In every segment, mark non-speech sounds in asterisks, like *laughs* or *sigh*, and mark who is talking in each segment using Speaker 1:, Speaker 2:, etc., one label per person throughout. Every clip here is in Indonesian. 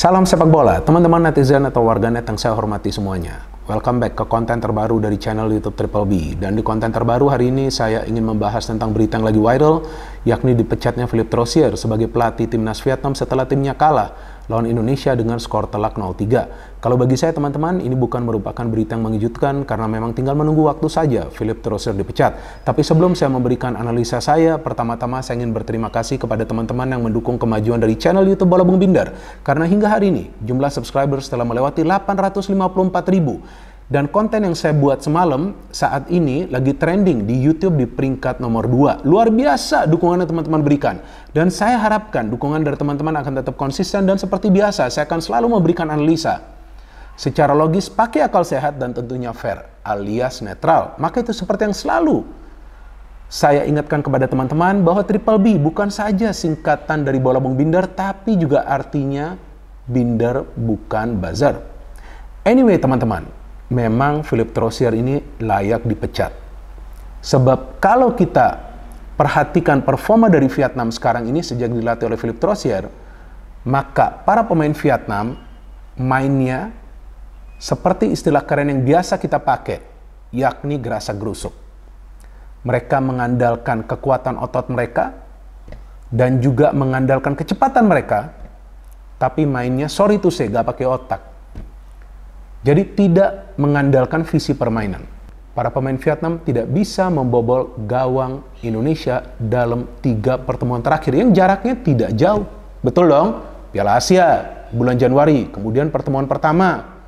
Speaker 1: Salam sepak bola, teman-teman netizen atau warganet yang saya hormati semuanya. Welcome back ke konten terbaru dari channel YouTube Triple B. Dan di konten terbaru hari ini saya ingin membahas tentang berita yang lagi viral, yakni dipecatnya Philip Trossier sebagai pelatih timnas Vietnam setelah timnya kalah lawan Indonesia dengan skor telak 0-3. Kalau bagi saya teman-teman, ini bukan merupakan berita yang mengejutkan karena memang tinggal menunggu waktu saja Philip Trosser dipecat. Tapi sebelum saya memberikan analisa saya, pertama-tama saya ingin berterima kasih kepada teman-teman yang mendukung kemajuan dari channel YouTube Bola Bung Binder Karena hingga hari ini, jumlah subscriber telah melewati 854 ribu. Dan konten yang saya buat semalam saat ini lagi trending di YouTube di peringkat nomor 2. Luar biasa dukungan yang teman-teman berikan. Dan saya harapkan dukungan dari teman-teman akan tetap konsisten dan seperti biasa saya akan selalu memberikan analisa. Secara logis, pakai akal sehat dan tentunya fair alias netral. Maka itu seperti yang selalu saya ingatkan kepada teman-teman bahwa Triple B bukan saja singkatan dari bola bung binder, tapi juga artinya binder bukan bazar. Anyway teman-teman, memang Philip Trossier ini layak dipecat. Sebab kalau kita perhatikan performa dari Vietnam sekarang ini sejak dilatih oleh Philip Trossier, maka para pemain Vietnam mainnya seperti istilah keren yang biasa kita pakai, yakni gerasa gerusuk. Mereka mengandalkan kekuatan otot mereka dan juga mengandalkan kecepatan mereka, tapi mainnya sorry to say, gak pakai otak jadi tidak mengandalkan visi permainan. Para pemain Vietnam tidak bisa membobol gawang Indonesia dalam tiga pertemuan terakhir yang jaraknya tidak jauh. Betul dong? Piala Asia bulan Januari, kemudian pertemuan pertama.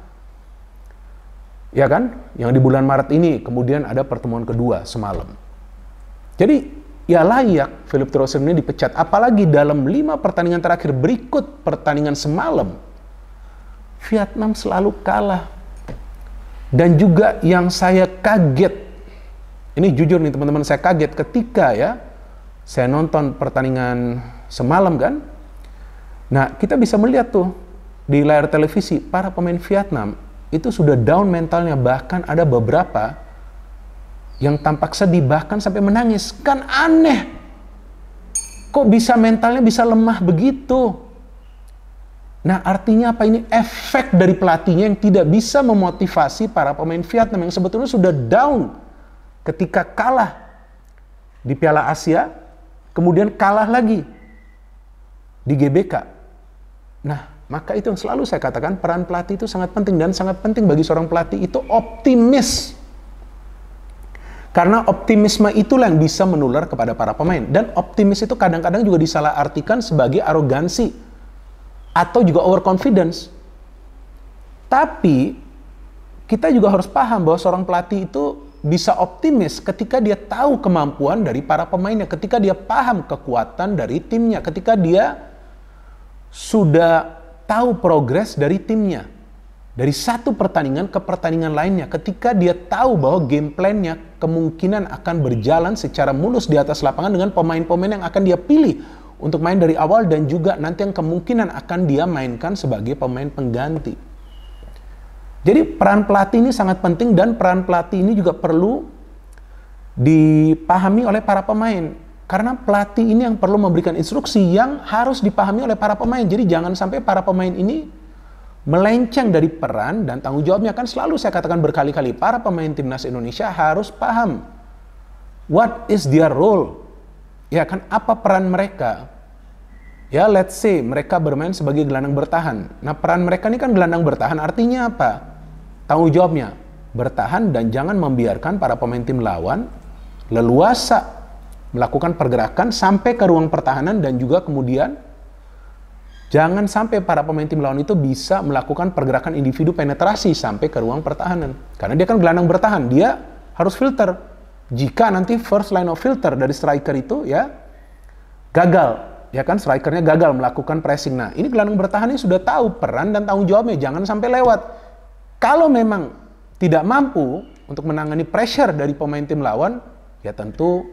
Speaker 1: Ya kan? Yang di bulan Maret ini, kemudian ada pertemuan kedua semalam. Jadi ya layak Philip Trossard ini dipecat apalagi dalam lima pertandingan terakhir berikut pertandingan semalam Vietnam selalu kalah. Dan juga yang saya kaget, ini jujur nih teman-teman, saya kaget ketika ya, saya nonton pertandingan semalam kan, nah kita bisa melihat tuh, di layar televisi, para pemain Vietnam itu sudah down mentalnya, bahkan ada beberapa yang tampak sedih, bahkan sampai menangis. Kan aneh, kok bisa mentalnya bisa lemah begitu? Nah, artinya apa ini? Efek dari pelatihnya yang tidak bisa memotivasi para pemain Vietnam yang sebetulnya sudah down ketika kalah di Piala Asia, kemudian kalah lagi di GBK. Nah, maka itu yang selalu saya katakan peran pelatih itu sangat penting dan sangat penting bagi seorang pelatih itu optimis. Karena optimisme itulah yang bisa menular kepada para pemain dan optimis itu kadang-kadang juga disalahartikan sebagai arogansi atau juga overconfidence. Tapi kita juga harus paham bahwa seorang pelatih itu bisa optimis ketika dia tahu kemampuan dari para pemainnya, ketika dia paham kekuatan dari timnya, ketika dia sudah tahu progres dari timnya. Dari satu pertandingan ke pertandingan lainnya, ketika dia tahu bahwa game plan-nya kemungkinan akan berjalan secara mulus di atas lapangan dengan pemain-pemain yang akan dia pilih untuk main dari awal dan juga nanti yang kemungkinan akan dia mainkan sebagai pemain pengganti. Jadi peran pelatih ini sangat penting dan peran pelatih ini juga perlu dipahami oleh para pemain. Karena pelatih ini yang perlu memberikan instruksi yang harus dipahami oleh para pemain. Jadi jangan sampai para pemain ini melenceng dari peran dan tanggung jawabnya kan selalu saya katakan berkali-kali para pemain timnas Indonesia harus paham what is their role ya kan apa peran mereka? Ya, let's say mereka bermain sebagai gelandang bertahan. Nah, peran mereka ini kan gelandang bertahan artinya apa? Tanggung jawabnya bertahan dan jangan membiarkan para pemain tim lawan leluasa melakukan pergerakan sampai ke ruang pertahanan dan juga kemudian jangan sampai para pemain tim lawan itu bisa melakukan pergerakan individu penetrasi sampai ke ruang pertahanan. Karena dia kan gelandang bertahan, dia harus filter jika nanti first line of filter dari striker itu ya gagal ya kan strikernya gagal melakukan pressing nah ini gelandang bertahan ini sudah tahu peran dan tanggung jawabnya jangan sampai lewat kalau memang tidak mampu untuk menangani pressure dari pemain tim lawan ya tentu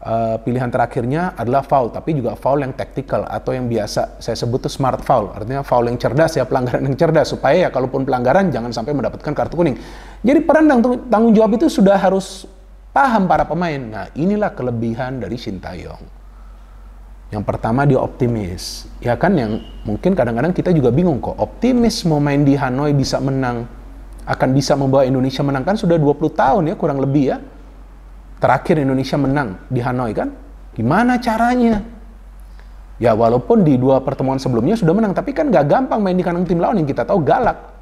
Speaker 1: uh, pilihan terakhirnya adalah foul tapi juga foul yang tactical atau yang biasa saya sebut itu smart foul artinya foul yang cerdas ya pelanggaran yang cerdas supaya ya kalaupun pelanggaran jangan sampai mendapatkan kartu kuning jadi peran dan tanggung jawab itu sudah harus Paham para pemain. Nah, inilah kelebihan dari Sintayong. Yang pertama dia optimis. Ya kan yang mungkin kadang-kadang kita juga bingung kok. Optimis mau main di Hanoi bisa menang. Akan bisa membawa Indonesia menang. Kan sudah 20 tahun ya kurang lebih ya. Terakhir Indonesia menang di Hanoi kan. Gimana caranya? Ya walaupun di dua pertemuan sebelumnya sudah menang. Tapi kan gak gampang main di kandang tim lawan yang kita tahu galak.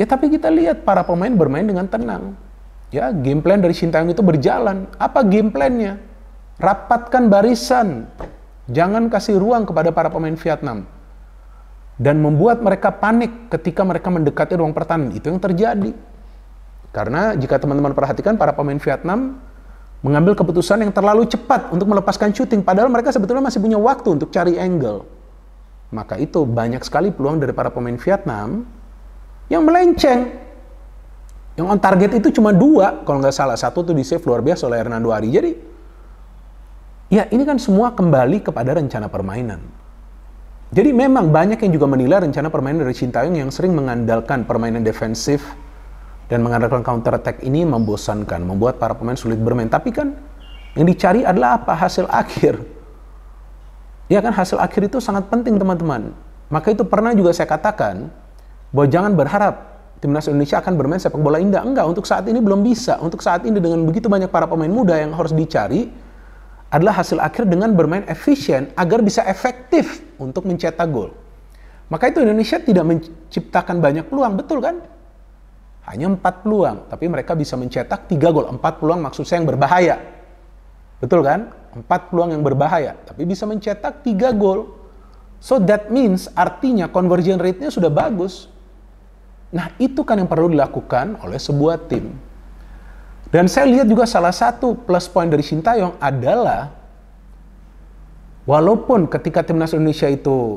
Speaker 1: Ya tapi kita lihat para pemain bermain dengan tenang Ya, game plan dari Sintayong itu berjalan. Apa game plannya? Rapatkan barisan. Jangan kasih ruang kepada para pemain Vietnam. Dan membuat mereka panik ketika mereka mendekati ruang pertahanan. Itu yang terjadi. Karena jika teman-teman perhatikan, para pemain Vietnam mengambil keputusan yang terlalu cepat untuk melepaskan shooting. Padahal mereka sebetulnya masih punya waktu untuk cari angle. Maka itu banyak sekali peluang dari para pemain Vietnam yang melenceng yang on target itu cuma dua, kalau nggak salah. Satu tuh di save luar biasa oleh Hernando Ari. Jadi, ya ini kan semua kembali kepada rencana permainan. Jadi memang banyak yang juga menilai rencana permainan dari Taeyong yang sering mengandalkan permainan defensif dan mengandalkan counter attack ini membosankan, membuat para pemain sulit bermain. Tapi kan yang dicari adalah apa? Hasil akhir. Ya kan hasil akhir itu sangat penting teman-teman. Maka itu pernah juga saya katakan bahwa jangan berharap timnas Indonesia akan bermain sepak bola indah. Enggak, untuk saat ini belum bisa. Untuk saat ini dengan begitu banyak para pemain muda yang harus dicari adalah hasil akhir dengan bermain efisien agar bisa efektif untuk mencetak gol. Maka itu Indonesia tidak menciptakan banyak peluang, betul kan? Hanya empat peluang, tapi mereka bisa mencetak tiga gol. Empat peluang maksud saya yang berbahaya. Betul kan? Empat peluang yang berbahaya, tapi bisa mencetak tiga gol. So that means artinya conversion rate-nya sudah bagus Nah, itu kan yang perlu dilakukan oleh sebuah tim. Dan saya lihat juga salah satu plus point dari Sintayong adalah walaupun ketika timnas Indonesia itu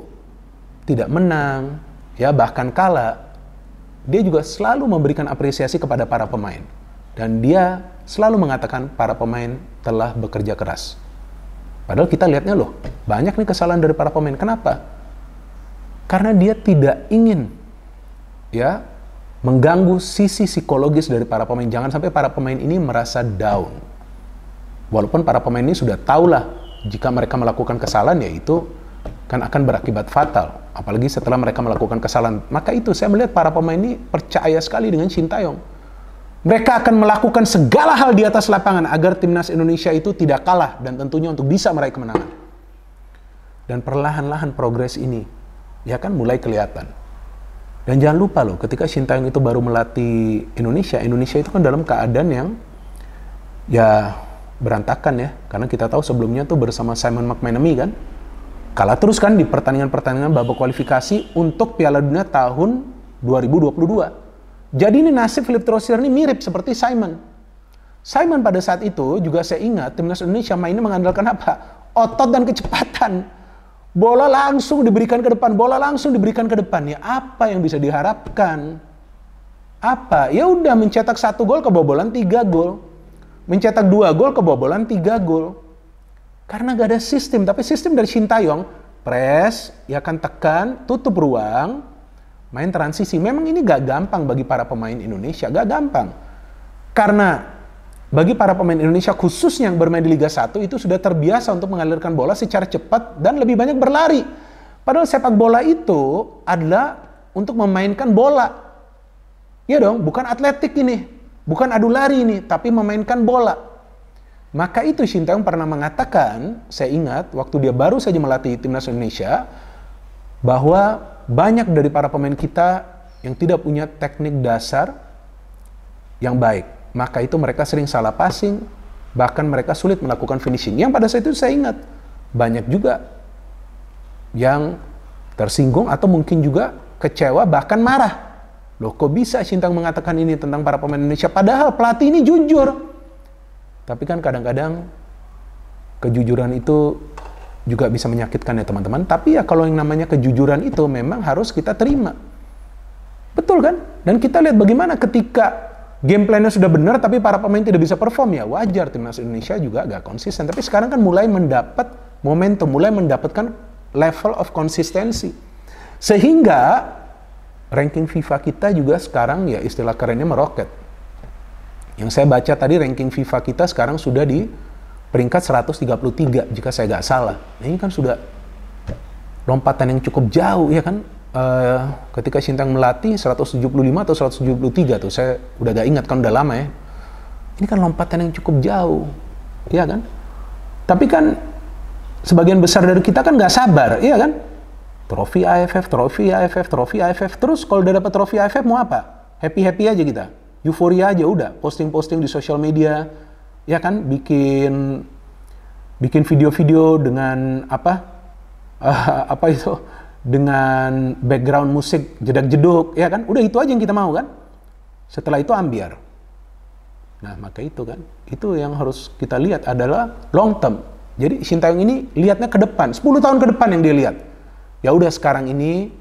Speaker 1: tidak menang, ya bahkan kalah, dia juga selalu memberikan apresiasi kepada para pemain. Dan dia selalu mengatakan para pemain telah bekerja keras. Padahal kita lihatnya loh, banyak nih kesalahan dari para pemain. Kenapa? Karena dia tidak ingin ya mengganggu sisi psikologis dari para pemain. Jangan sampai para pemain ini merasa down. Walaupun para pemain ini sudah tahulah jika mereka melakukan kesalahan ya itu kan akan berakibat fatal. Apalagi setelah mereka melakukan kesalahan. Maka itu saya melihat para pemain ini percaya sekali dengan cinta Sintayong. Mereka akan melakukan segala hal di atas lapangan agar timnas Indonesia itu tidak kalah dan tentunya untuk bisa meraih kemenangan. Dan perlahan-lahan progres ini ya kan mulai kelihatan. Dan jangan lupa loh, ketika Sintayong itu baru melatih Indonesia, Indonesia itu kan dalam keadaan yang ya berantakan ya. Karena kita tahu sebelumnya tuh bersama Simon McManamy kan, kalah terus kan di pertandingan-pertandingan babak kualifikasi untuk Piala Dunia tahun 2022. Jadi ini nasib Philip Trossier ini mirip seperti Simon. Simon pada saat itu juga saya ingat timnas Indonesia mainnya mengandalkan apa? Otot dan kecepatan Bola langsung diberikan ke depan, bola langsung diberikan ke depan. Ya apa yang bisa diharapkan? Apa? Ya udah mencetak satu gol kebobolan tiga gol. Mencetak dua gol kebobolan tiga gol. Karena gak ada sistem, tapi sistem dari Shintayong. press, ya kan tekan, tutup ruang, main transisi. Memang ini gak gampang bagi para pemain Indonesia, gak gampang. Karena bagi para pemain Indonesia khususnya yang bermain di Liga 1 itu sudah terbiasa untuk mengalirkan bola secara cepat dan lebih banyak berlari. Padahal sepak bola itu adalah untuk memainkan bola. Ya dong, bukan atletik ini, bukan adu lari ini, tapi memainkan bola. Maka itu Shin Sintayong pernah mengatakan, saya ingat waktu dia baru saja melatih timnas Indonesia, bahwa banyak dari para pemain kita yang tidak punya teknik dasar yang baik maka itu mereka sering salah passing, bahkan mereka sulit melakukan finishing. Yang pada saat itu saya ingat, banyak juga yang tersinggung atau mungkin juga kecewa bahkan marah. Loh kok bisa Sintang mengatakan ini tentang para pemain Indonesia? Padahal pelatih ini jujur. Tapi kan kadang-kadang kejujuran itu juga bisa menyakitkan ya teman-teman. Tapi ya kalau yang namanya kejujuran itu memang harus kita terima. Betul kan? Dan kita lihat bagaimana ketika game plannya sudah benar tapi para pemain tidak bisa perform ya wajar timnas Indonesia juga agak konsisten tapi sekarang kan mulai mendapat momentum mulai mendapatkan level of konsistensi sehingga ranking FIFA kita juga sekarang ya istilah kerennya meroket yang saya baca tadi ranking FIFA kita sekarang sudah di peringkat 133 jika saya nggak salah ini kan sudah lompatan yang cukup jauh ya kan Eh, ketika Sintang melatih 175 atau 173 tuh saya udah gak ingat kan udah lama ya ini kan lompatan yang cukup jauh iya kan tapi kan sebagian besar dari kita kan gak sabar iya kan trofi AFF trofi AFF trofi AFF terus kalau udah dapat trofi AFF mau apa happy happy aja kita euforia aja udah posting posting di sosial media ya kan bikin bikin video-video dengan apa uh, *laughs* apa itu dengan background musik jedak-jeduk, ya kan? Udah itu aja yang kita mau kan? Setelah itu ambiar. Nah, maka itu kan. Itu yang harus kita lihat adalah long term. Jadi Sintayong ini lihatnya ke depan, 10 tahun ke depan yang dia lihat. Ya udah sekarang ini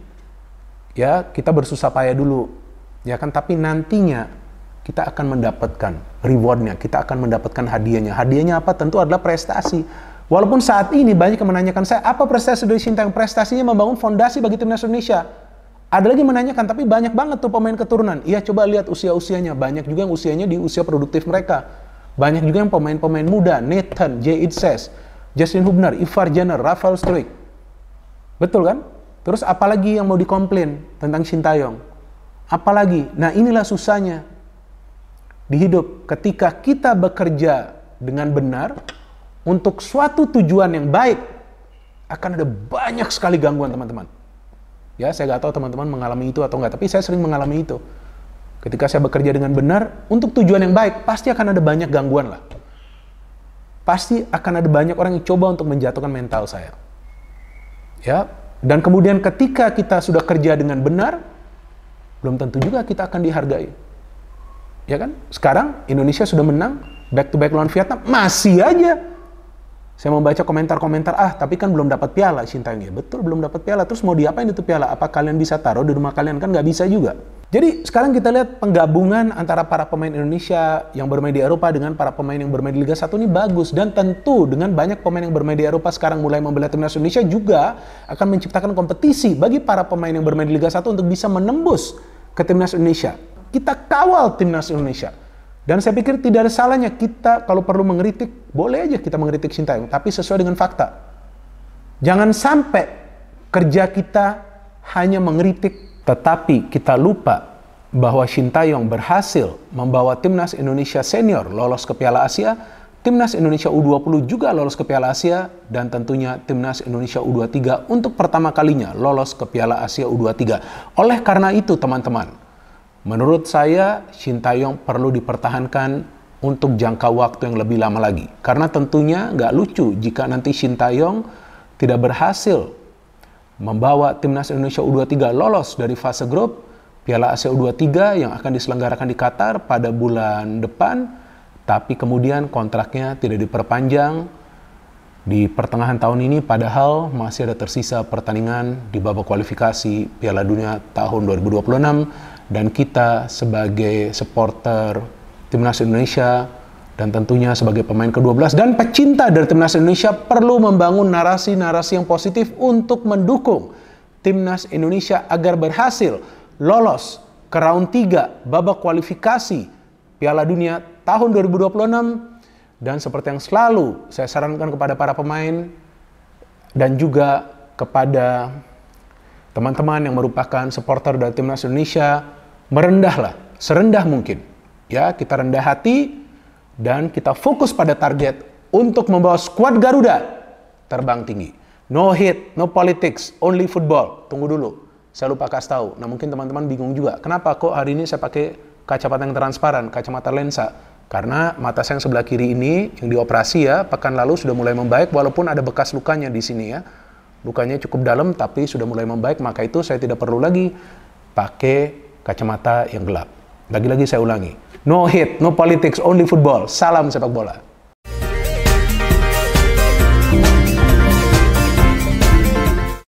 Speaker 1: ya kita bersusah payah dulu. Ya kan, tapi nantinya kita akan mendapatkan rewardnya, kita akan mendapatkan hadiahnya. Hadiahnya apa? Tentu adalah prestasi Walaupun saat ini banyak yang menanyakan saya, apa prestasi dari Sintayong? Prestasinya membangun fondasi bagi timnas Indonesia. Ada lagi menanyakan, tapi banyak banget tuh pemain keturunan. Iya, coba lihat usia-usianya. Banyak juga yang usianya di usia produktif mereka. Banyak juga yang pemain-pemain muda. Nathan, Jay Itzes, Justin Hubner, Ivar Jenner, Rafael Struik. Betul kan? Terus apalagi yang mau dikomplain tentang Sintayong? Apalagi? Nah inilah susahnya di hidup. Ketika kita bekerja dengan benar, untuk suatu tujuan yang baik akan ada banyak sekali gangguan teman-teman. Ya, saya nggak tahu teman-teman mengalami itu atau nggak, tapi saya sering mengalami itu. Ketika saya bekerja dengan benar, untuk tujuan yang baik, pasti akan ada banyak gangguan lah. Pasti akan ada banyak orang yang coba untuk menjatuhkan mental saya. Ya, dan kemudian ketika kita sudah kerja dengan benar, belum tentu juga kita akan dihargai. Ya kan? Sekarang Indonesia sudah menang, back to back lawan Vietnam, masih aja saya membaca komentar-komentar, ah tapi kan belum dapat piala Sintayong. Ya betul, belum dapat piala. Terus mau diapain itu piala? Apa kalian bisa taruh di rumah kalian? Kan nggak bisa juga. Jadi sekarang kita lihat penggabungan antara para pemain Indonesia yang bermain di Eropa dengan para pemain yang bermain di Liga 1 ini bagus. Dan tentu dengan banyak pemain yang bermain di Eropa sekarang mulai membela timnas Indonesia juga akan menciptakan kompetisi bagi para pemain yang bermain di Liga 1 untuk bisa menembus ke timnas Indonesia. Kita kawal timnas Indonesia dan saya pikir tidak ada salahnya kita kalau perlu mengkritik, boleh aja kita mengkritik Sintayong, tapi sesuai dengan fakta. Jangan sampai kerja kita hanya mengkritik, tetapi kita lupa bahwa Sintayong berhasil membawa timnas Indonesia senior lolos ke Piala Asia, timnas Indonesia U20 juga lolos ke Piala Asia, dan tentunya timnas Indonesia U23 untuk pertama kalinya lolos ke Piala Asia U23. Oleh karena itu, teman-teman, Menurut saya, Shin Taeyong perlu dipertahankan untuk jangka waktu yang lebih lama lagi. Karena tentunya nggak lucu jika nanti Shin Taeyong tidak berhasil membawa timnas Indonesia U23 lolos dari fase grup Piala Asia U23 yang akan diselenggarakan di Qatar pada bulan depan, tapi kemudian kontraknya tidak diperpanjang di pertengahan tahun ini padahal masih ada tersisa pertandingan di babak kualifikasi Piala Dunia tahun 2026 dan kita sebagai supporter timnas Indonesia dan tentunya sebagai pemain ke-12 dan pecinta dari timnas Indonesia perlu membangun narasi-narasi yang positif untuk mendukung timnas Indonesia agar berhasil lolos ke round 3 babak kualifikasi Piala Dunia tahun 2026 dan seperti yang selalu saya sarankan kepada para pemain dan juga kepada teman-teman yang merupakan supporter dari timnas Indonesia merendahlah serendah mungkin. Ya, kita rendah hati dan kita fokus pada target untuk membawa skuad Garuda terbang tinggi. No hit, no politics, only football. Tunggu dulu. Saya lupa kasih tahu. Nah, mungkin teman-teman bingung juga. Kenapa kok hari ini saya pakai kacamata yang transparan, kacamata lensa? Karena mata saya yang sebelah kiri ini yang dioperasi ya, pekan lalu sudah mulai membaik walaupun ada bekas lukanya di sini ya. Lukanya cukup dalam tapi sudah mulai membaik, maka itu saya tidak perlu lagi pakai kacamata yang gelap. Lagi-lagi saya ulangi, no hate, no politics, only football. Salam sepak bola.